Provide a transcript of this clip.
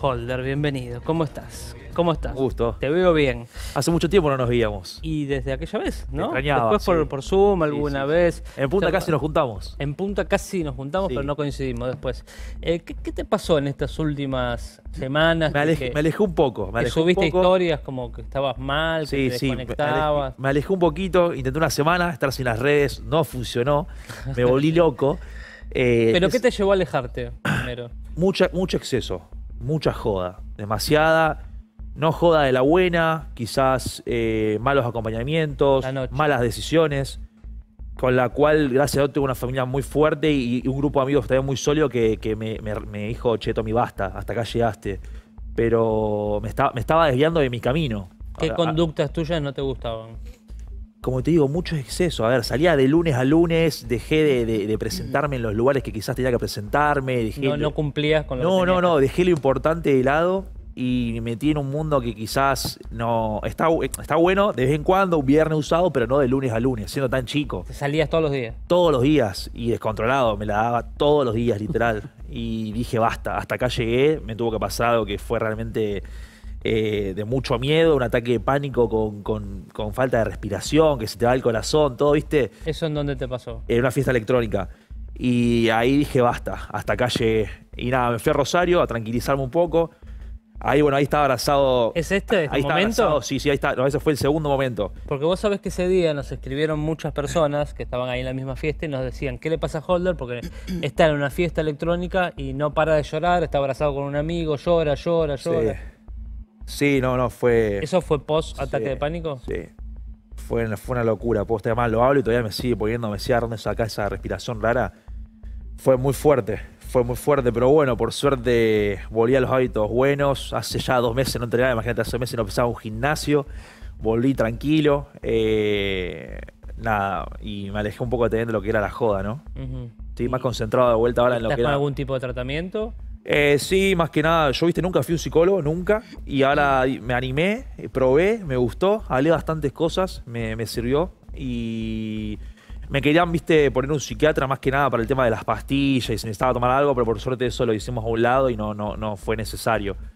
Holder, bienvenido. ¿Cómo estás? ¿Cómo estás? gusto. Te veo bien. Hace mucho tiempo no nos veíamos. Y desde aquella vez, ¿no? Después por, Zoom alguna vez. En Punta casi nos juntamos. En Punta casi nos juntamos, pero no coincidimos después. Eh, ¿qué, te pasó en estas últimas semanas? Me, alejé, un poco. Me subiste un historias como que estabas mal, que te desconectabas. Me alejé un poquito, intenté una semana estar sin las redes, no funcionó. Me volví loco. Eh, ¿Pero qué te llevó a alejarte primero? mucho exceso mucha joda, demasiada. No joda de la buena, quizás eh, malos acompañamientos, malas decisiones, con la cual, gracias a Dios, tengo una familia muy fuerte y, un grupo de amigos también muy sólido que, me, dijo, che, Tommy, basta, hasta acá llegaste. Pero me, estaba desviando de mi camino. ¿Qué conductas tuyas no te gustaban? como te digo, mucho exceso. A ver, salía de lunes a lunes, dejé de, presentarme en los lugares que quizás tenía que presentarme. no, cumplías con lo No, no, no, dejé lo importante de lado y me metí en un mundo que quizás no. Está, bueno de vez en cuando, un viernes usado, pero no de lunes a lunes, siendo tan chico. ¿Te salías todos los días? Todos los días y descontrolado, me la daba todos los días, literal. y dije, basta, hasta acá llegué, me tuvo que pasar algo que fue realmente eh, de mucho miedo, un ataque de pánico con, con, falta de respiración, que se te va el corazón, todo, ¿viste? ¿Eso en dónde te pasó? En una fiesta electrónica. Y ahí dije, basta, hasta calle. Y nada, me fui a Rosario a tranquilizarme un poco. Ahí, bueno, ahí estaba abrazado. ¿Es este? este ahí momento? Sí, sí, ahí está. No, ese fue el segundo momento. Porque vos sabés que ese día nos escribieron muchas personas que estaban ahí en la misma fiesta y nos decían, ¿qué le pasa a Holder? Porque está en una fiesta electrónica y no para de llorar, está abrazado con un amigo, llora, llora, llora. Sí, no, no, fue. ¿Eso fue post ataque de pánico? Sí. Fue, fue una locura. Post además lo hablo y todavía me sigue poniendo, me sigue esa respiración rara. Fue muy fuerte, fue muy fuerte, pero bueno, por suerte volví a los hábitos buenos. Hace ya dos meses no entrenaba, imagínate, hace meses no empezaba un gimnasio. Volví tranquilo. Eh, nada, y me alejé un poco de de lo que era la joda, ¿no? Estoy más concentrado de vuelta ahora en lo que era. algún tipo de tratamiento? Eh, sí, más que nada, yo viste, nunca fui un psicólogo, nunca. Y ahora me animé, eh, probé, me gustó, hablé bastantes cosas, me, sirvió. Y me querían, viste, poner un psiquiatra más que nada para el tema de las pastillas y se necesitaba tomar algo, pero por suerte eso lo hicimos a un lado y no, no fue necesario.